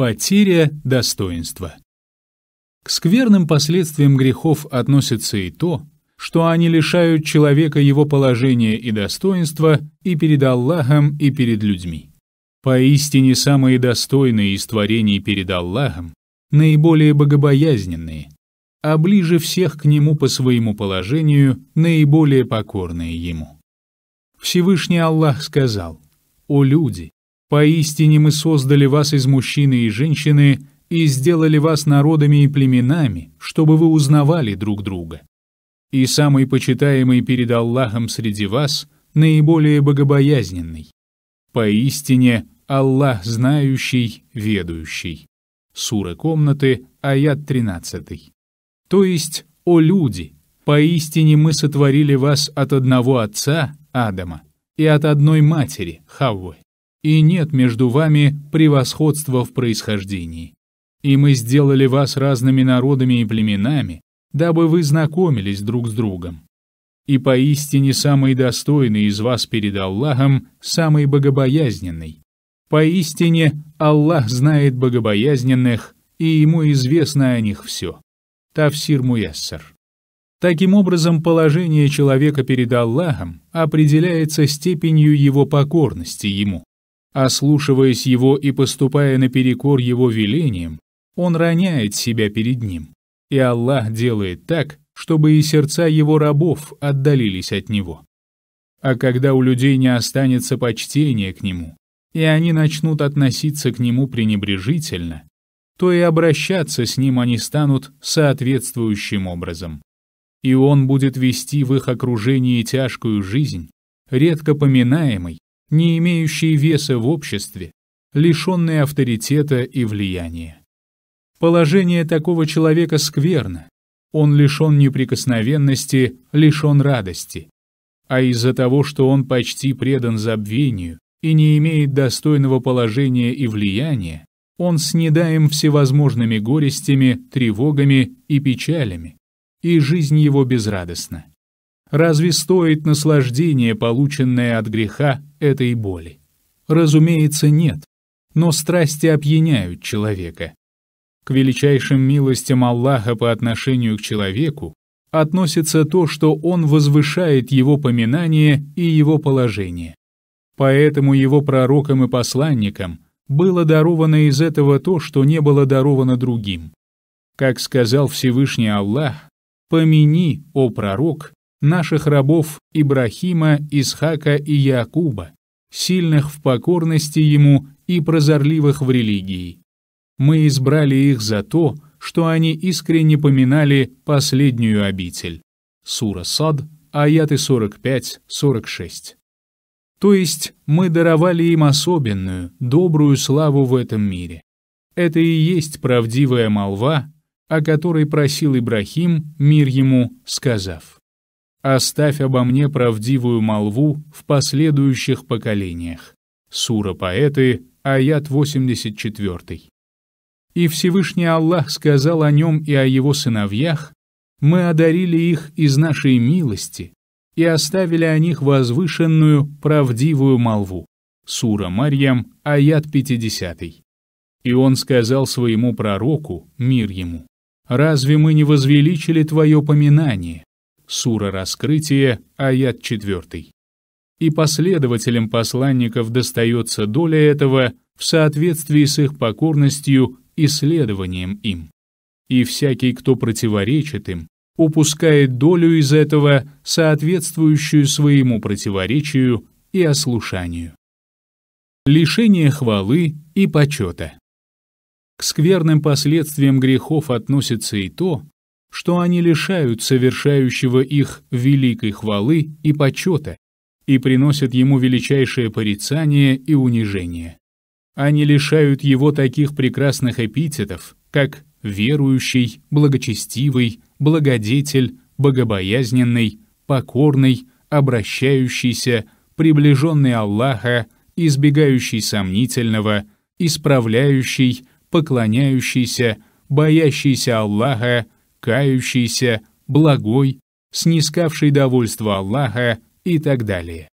Потеря достоинства. К скверным последствиям грехов относится и то, что они лишают человека его положения и достоинства и перед Аллахом, и перед людьми. Поистине самые достойные из творений перед Аллахом, наиболее богобоязненные, а ближе всех к нему по своему положению, наиболее покорные ему. Всевышний Аллах сказал, «О люди, Поистине мы создали вас из мужчины и женщины и сделали вас народами и племенами, чтобы вы узнавали друг друга. И самый почитаемый перед Аллахом среди вас — наиболее богобоязненный. Поистине Аллах знающий, ведущий. Сура комнаты, аят 13. То есть, о люди, поистине мы сотворили вас от одного отца, Адама, и от одной матери, Хаввы и нет между вами превосходства в происхождении. И мы сделали вас разными народами и племенами, дабы вы знакомились друг с другом. И поистине самый достойный из вас перед Аллахом, самый богобоязненный. Поистине Аллах знает богобоязненных, и Ему известно о них все. Тавсир Муяссар. Таким образом, положение человека перед Аллахом определяется степенью его покорности Ему. Ослушиваясь его и поступая наперекор его велениям, он роняет себя перед ним. И Аллах делает так, чтобы и сердца его рабов отдалились от него. А когда у людей не останется почтения к нему, и они начнут относиться к нему пренебрежительно, то и обращаться с ним они станут соответствующим образом. И он будет вести в их окружении тяжкую жизнь, редко поминаемый не имеющие веса в обществе, лишенные авторитета и влияния. Положение такого человека скверно. Он лишен неприкосновенности, лишен радости. А из-за того, что он почти предан забвению и не имеет достойного положения и влияния, он снедаем всевозможными горестями, тревогами и печалями, и жизнь его безрадостна. Разве стоит наслаждение, полученное от греха, этой боли? Разумеется, нет. Но страсти опьяняют человека. К величайшим милостям Аллаха по отношению к человеку относится то, что он возвышает его поминание и его положение. Поэтому его пророкам и посланникам было даровано из этого то, что не было даровано другим. Как сказал Всевышний Аллах, «Помяни, о пророк, наших рабов Ибрахима, Исхака и Якуба, сильных в покорности Ему и прозорливых в религии. Мы избрали их за то, что они искренне поминали последнюю обитель. Сура Сад, аяты 45-46. То есть мы даровали им особенную, добрую славу в этом мире. Это и есть правдивая молва, о которой просил Ибрахим, мир ему, сказав оставь обо мне правдивую молву в последующих поколениях». Сура поэты, аят 84. «И Всевышний Аллах сказал о нем и о его сыновьях, мы одарили их из нашей милости и оставили о них возвышенную правдивую молву». Сура Марьям, аят 50. И он сказал своему пророку, мир ему, «Разве мы не возвеличили твое поминание, Сура Раскрытие, аят 4. И последователям посланников достается доля этого в соответствии с их покорностью и следованием им. И всякий, кто противоречит им, упускает долю из этого, соответствующую своему противоречию и ослушанию. Лишение хвалы и почета. К скверным последствиям грехов относится и то, что они лишают совершающего их великой хвалы и почета и приносят ему величайшее порицание и унижение. Они лишают его таких прекрасных эпитетов, как верующий, благочестивый, благодетель, богобоязненный, покорный, обращающийся, приближенный Аллаха, избегающий сомнительного, исправляющий, поклоняющийся, боящийся Аллаха, кающийся, благой, снискавший довольство Аллаха и так далее.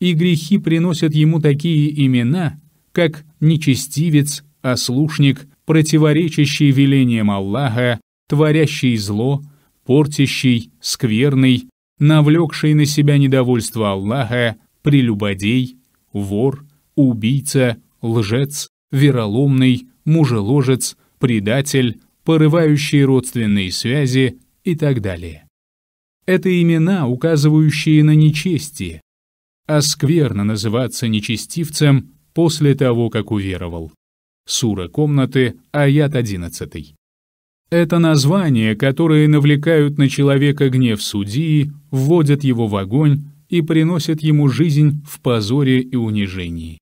И грехи приносят ему такие имена, как нечестивец, ослушник, противоречащий велениям Аллаха, творящий зло, портящий, скверный, навлекший на себя недовольство Аллаха, прелюбодей, вор, убийца, лжец, вероломный, мужеложец, предатель, порывающие родственные связи и так далее. Это имена, указывающие на нечестие, а скверно называться нечестивцем после того, как уверовал. Сура комнаты, аят 11. Это названия, которые навлекают на человека гнев судьи, вводят его в огонь и приносят ему жизнь в позоре и унижении.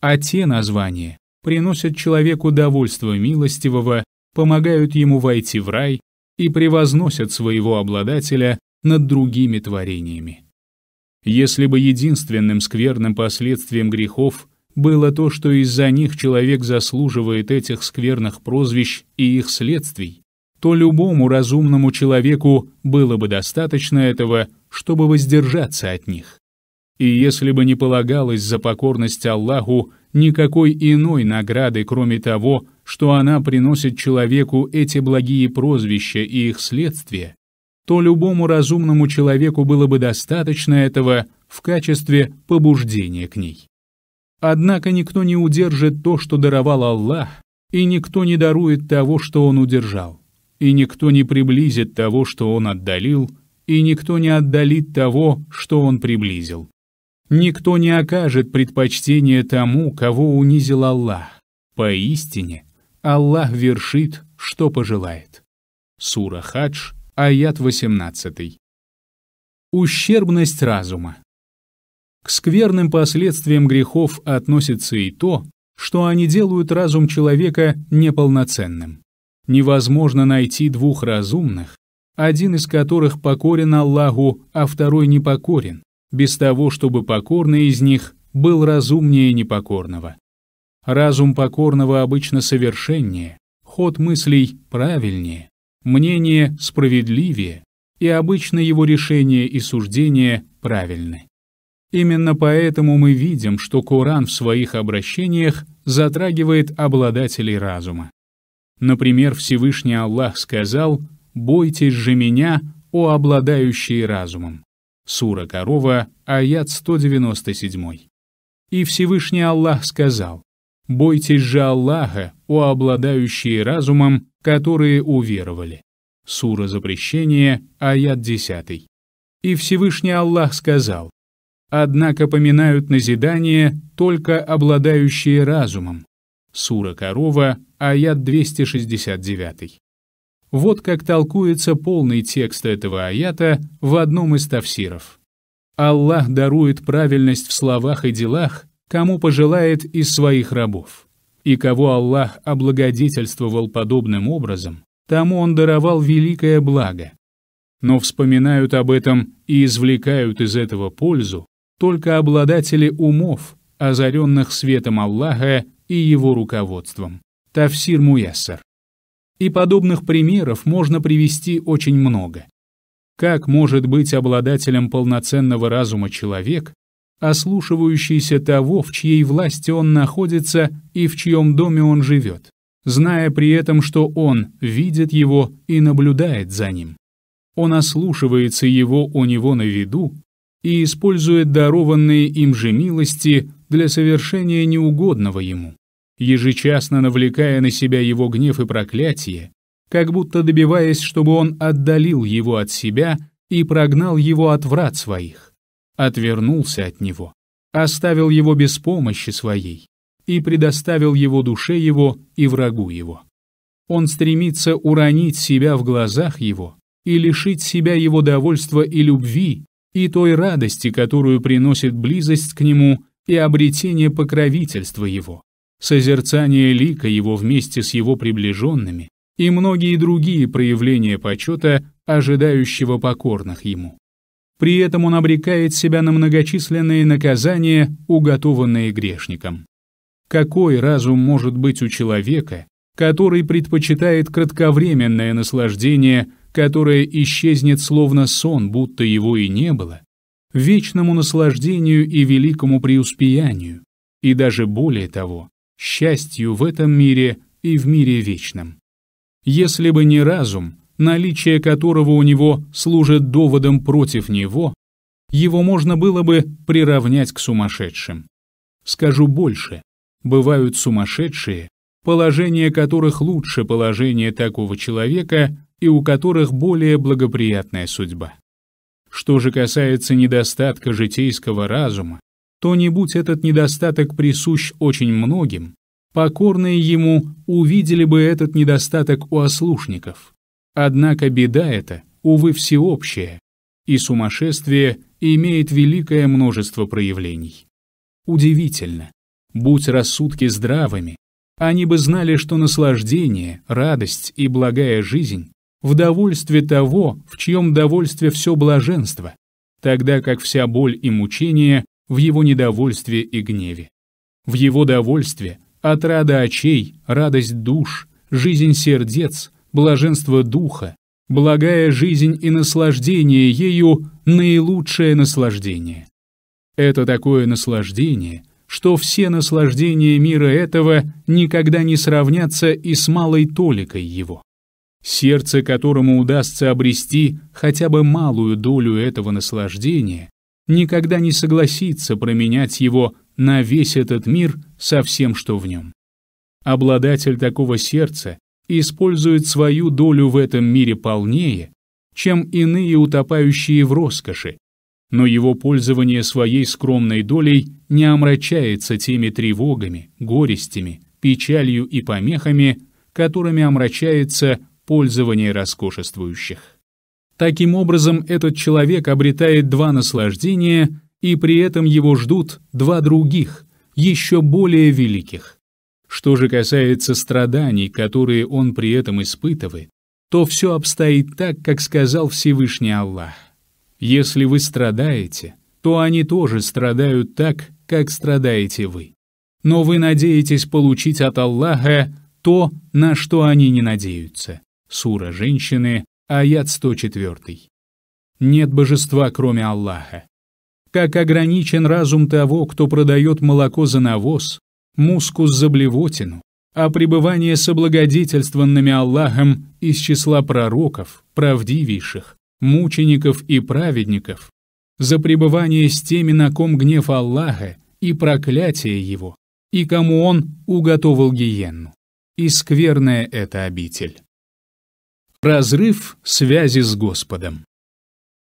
А те названия приносят человеку довольство милостивого помогают ему войти в рай и превозносят своего обладателя над другими творениями. Если бы единственным скверным последствием грехов было то, что из-за них человек заслуживает этих скверных прозвищ и их следствий, то любому разумному человеку было бы достаточно этого, чтобы воздержаться от них. И если бы не полагалось за покорность Аллаху никакой иной награды, кроме того, что она приносит человеку эти благие прозвища и их следствие, то любому разумному человеку было бы достаточно этого в качестве побуждения к ней. Однако никто не удержит то, что даровал Аллах, и никто не дарует того, что Он удержал, и никто не приблизит того, что Он отдалил, и никто не отдалит того, что Он приблизил. Никто не окажет предпочтение тому, кого унизил Аллах. Поистине, Аллах вершит, что пожелает. Сура Хадж, аят 18. Ущербность разума. К скверным последствиям грехов относится и то, что они делают разум человека неполноценным. Невозможно найти двух разумных, один из которых покорен Аллаху, а второй непокорен, без того, чтобы покорный из них был разумнее непокорного. Разум покорного обычно совершеннее, ход мыслей правильнее, мнение справедливее, и обычно его решения и суждения правильны. Именно поэтому мы видим, что Коран в своих обращениях затрагивает обладателей разума. Например, Всевышний Аллах сказал «Бойтесь же меня, о обладающие разумом». Сура Корова, аят 197. И Всевышний Аллах сказал Бойтесь же Аллаха, о обладающие разумом, которые уверовали. Сура запрещения, аят 10. И Всевышний Аллах сказал, «Однако поминают назидание только обладающие разумом». Сура Корова, аят 269. Вот как толкуется полный текст этого аята в одном из тафсиров. Аллах дарует правильность в словах и делах кому пожелает из своих рабов. И кого Аллах облагодетельствовал подобным образом, тому Он даровал великое благо. Но вспоминают об этом и извлекают из этого пользу только обладатели умов, озаренных светом Аллаха и его руководством. Тафсир Муяссар. И подобных примеров можно привести очень много. Как может быть обладателем полноценного разума человек, ослушивающийся того, в чьей власти он находится и в чьем доме он живет, зная при этом, что он видит его и наблюдает за ним. Он ослушивается его у него на виду и использует дарованные им же милости для совершения неугодного ему, ежечасно навлекая на себя его гнев и проклятие, как будто добиваясь, чтобы он отдалил его от себя и прогнал его от врат своих отвернулся от него, оставил его без помощи своей и предоставил его душе его и врагу его. Он стремится уронить себя в глазах его и лишить себя его довольства и любви и той радости, которую приносит близость к нему и обретение покровительства его, созерцание лика его вместе с его приближенными и многие другие проявления почета, ожидающего покорных ему. При этом он обрекает себя на многочисленные наказания, уготованные грешникам. Какой разум может быть у человека, который предпочитает кратковременное наслаждение, которое исчезнет словно сон, будто его и не было, вечному наслаждению и великому преуспеянию, и даже более того, счастью в этом мире и в мире вечном. Если бы не разум, наличие которого у него служит доводом против него, его можно было бы приравнять к сумасшедшим. Скажу больше, бывают сумасшедшие, положение которых лучше положение такого человека и у которых более благоприятная судьба. Что же касается недостатка житейского разума, то не будь этот недостаток присущ очень многим, покорные ему увидели бы этот недостаток у ослушников – Однако беда эта, увы, всеобщая, и сумасшествие имеет великое множество проявлений. Удивительно, будь рассудки здравыми, они бы знали, что наслаждение, радость и благая жизнь в довольстве того, в чьем довольстве все блаженство, тогда как вся боль и мучение в его недовольстве и гневе. В его довольстве отрада очей, радость душ, жизнь сердец, блаженство духа, благая жизнь и наслаждение ею — наилучшее наслаждение. Это такое наслаждение, что все наслаждения мира этого никогда не сравнятся и с малой толикой его. Сердце, которому удастся обрести хотя бы малую долю этого наслаждения, никогда не согласится променять его на весь этот мир со всем, что в нем. Обладатель такого сердца использует свою долю в этом мире полнее, чем иные утопающие в роскоши, но его пользование своей скромной долей не омрачается теми тревогами, горестями, печалью и помехами, которыми омрачается пользование роскошествующих. Таким образом, этот человек обретает два наслаждения, и при этом его ждут два других, еще более великих. Что же касается страданий, которые он при этом испытывает, то все обстоит так, как сказал Всевышний Аллах. Если вы страдаете, то они тоже страдают так, как страдаете вы. Но вы надеетесь получить от Аллаха то, на что они не надеются. Сура «Женщины», аят 104. Нет божества, кроме Аллаха. Как ограничен разум того, кто продает молоко за навоз, мускус-заблевотину, а пребывание с облагодетельствованными Аллахом из числа пророков, правдивейших, мучеников и праведников, за пребывание с теми, на ком гнев Аллаха и проклятие его, и кому он уготовил гиенну. И скверная эта обитель. Разрыв связи с Господом.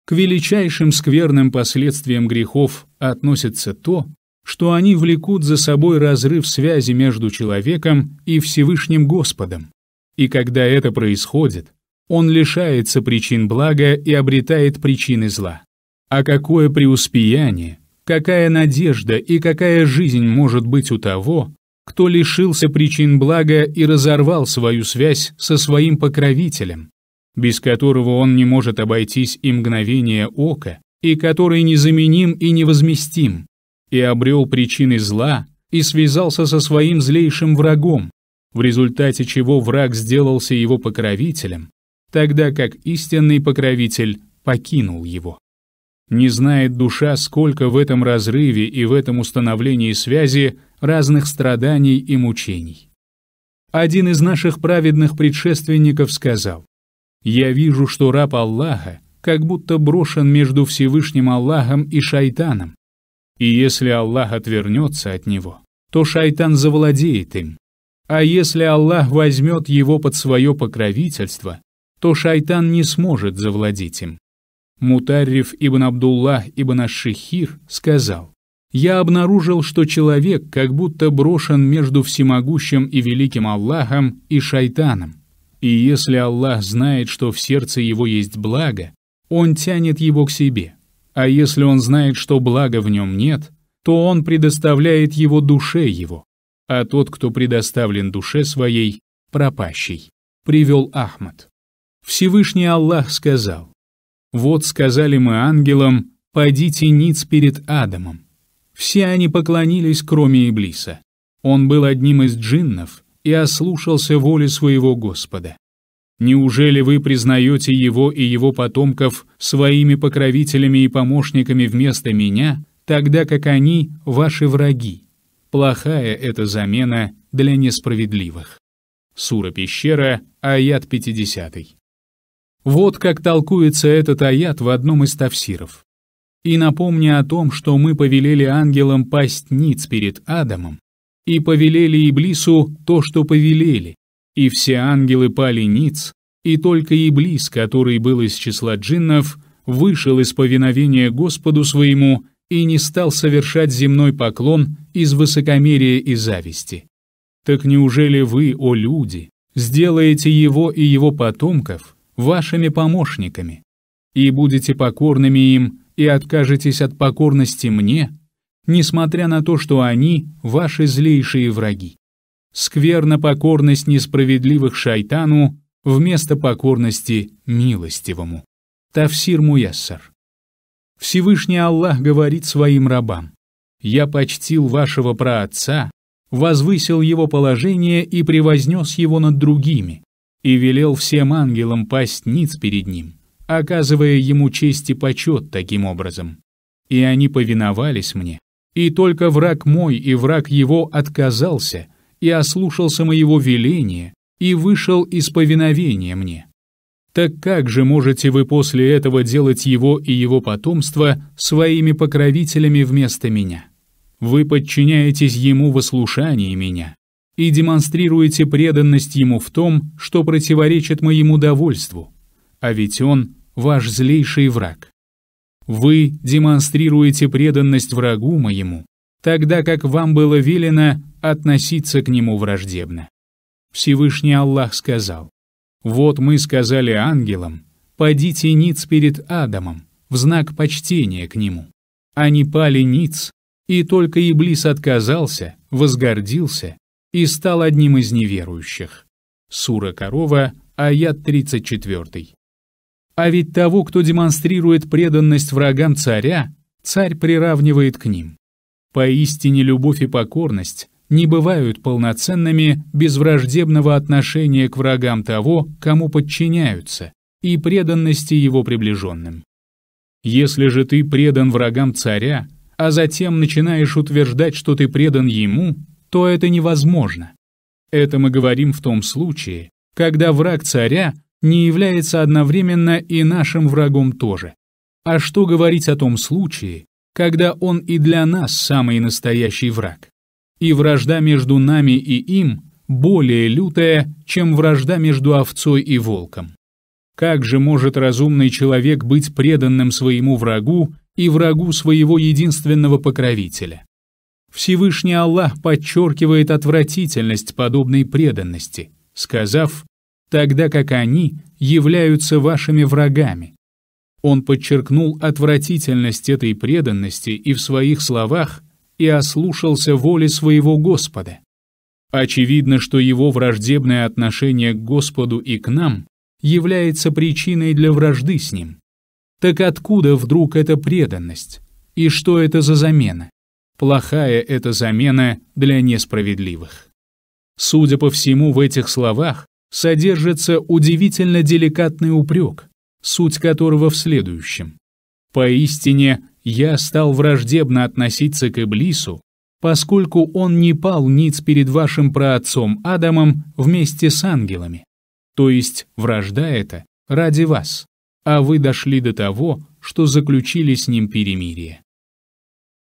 К величайшим скверным последствиям грехов относится то, что они влекут за собой разрыв связи между человеком и Всевышним Господом. И когда это происходит, он лишается причин блага и обретает причины зла. А какое преуспеяние, какая надежда и какая жизнь может быть у того, кто лишился причин блага и разорвал свою связь со своим покровителем, без которого он не может обойтись и мгновение ока, и который незаменим и невозместим, и обрел причины зла и связался со своим злейшим врагом, в результате чего враг сделался его покровителем, тогда как истинный покровитель покинул его. Не знает душа, сколько в этом разрыве и в этом установлении связи разных страданий и мучений. Один из наших праведных предшественников сказал, «Я вижу, что раб Аллаха как будто брошен между Всевышним Аллахом и шайтаном, и если Аллах отвернется от него, то шайтан завладеет им. А если Аллах возьмет его под свое покровительство, то шайтан не сможет завладеть им. Мутарриф ибн Абдуллах ибн Ашихир сказал, «Я обнаружил, что человек как будто брошен между всемогущим и великим Аллахом и шайтаном. И если Аллах знает, что в сердце его есть благо, он тянет его к себе. А если он знает, что блага в нем нет, то он предоставляет его душе его, а тот, кто предоставлен душе своей, пропащий, привел Ахмад. Всевышний Аллах сказал, «Вот сказали мы ангелам, пойдите ниц перед Адамом». Все они поклонились, кроме Иблиса. Он был одним из джиннов и ослушался воли своего Господа. Неужели вы признаете его и его потомков своими покровителями и помощниками вместо меня, тогда как они — ваши враги? Плохая эта замена для несправедливых. Сура Пещера, аят 50. Вот как толкуется этот аят в одном из тавсиров. «И напомни о том, что мы повелели ангелам пасть ниц перед Адамом, и повелели Иблису то, что повелели, и все ангелы пали ниц, и только Иблис, который был из числа джиннов, вышел из повиновения Господу своему и не стал совершать земной поклон из высокомерия и зависти. Так неужели вы, о люди, сделаете его и его потомков вашими помощниками, и будете покорными им, и откажетесь от покорности мне, несмотря на то, что они ваши злейшие враги? скверна покорность несправедливых шайтану вместо покорности милостивому. Тафсир Муяссар. Всевышний Аллах говорит своим рабам, «Я почтил вашего праотца, возвысил его положение и превознес его над другими, и велел всем ангелам пасть ниц перед ним, оказывая ему честь и почет таким образом. И они повиновались мне, и только враг мой и враг его отказался, и ослушался моего веления, и вышел из повиновения мне. Так как же можете вы после этого делать его и его потомство своими покровителями вместо меня? Вы подчиняетесь ему в ослушании меня и демонстрируете преданность ему в том, что противоречит моему довольству, а ведь он ваш злейший враг. Вы демонстрируете преданность врагу моему, тогда как вам было велено относиться к нему враждебно. Всевышний Аллах сказал, «Вот мы сказали ангелам, падите ниц перед Адамом, в знак почтения к нему. Они пали ниц, и только Иблис отказался, возгордился и стал одним из неверующих». Сура Корова, аят 34. А ведь того, кто демонстрирует преданность врагам царя, царь приравнивает к ним. Поистине любовь и покорность не бывают полноценными без враждебного отношения к врагам того, кому подчиняются, и преданности его приближенным. Если же ты предан врагам царя, а затем начинаешь утверждать, что ты предан ему, то это невозможно. Это мы говорим в том случае, когда враг царя не является одновременно и нашим врагом тоже. А что говорить о том случае, когда он и для нас самый настоящий враг? И вражда между нами и им более лютая, чем вражда между овцой и волком. Как же может разумный человек быть преданным своему врагу и врагу своего единственного покровителя? Всевышний Аллах подчеркивает отвратительность подобной преданности, сказав, тогда как они являются вашими врагами. Он подчеркнул отвратительность этой преданности и в своих словах – и ослушался воли своего Господа. Очевидно, что его враждебное отношение к Господу и к нам является причиной для вражды с ним. Так откуда вдруг эта преданность? И что это за замена? Плохая эта замена для несправедливых. Судя по всему, в этих словах содержится удивительно деликатный упрек, суть которого в следующем. Поистине я стал враждебно относиться к Иблису, поскольку он не пал ниц перед вашим праотцом Адамом вместе с ангелами. То есть вражда это ради вас, а вы дошли до того, что заключили с ним перемирие.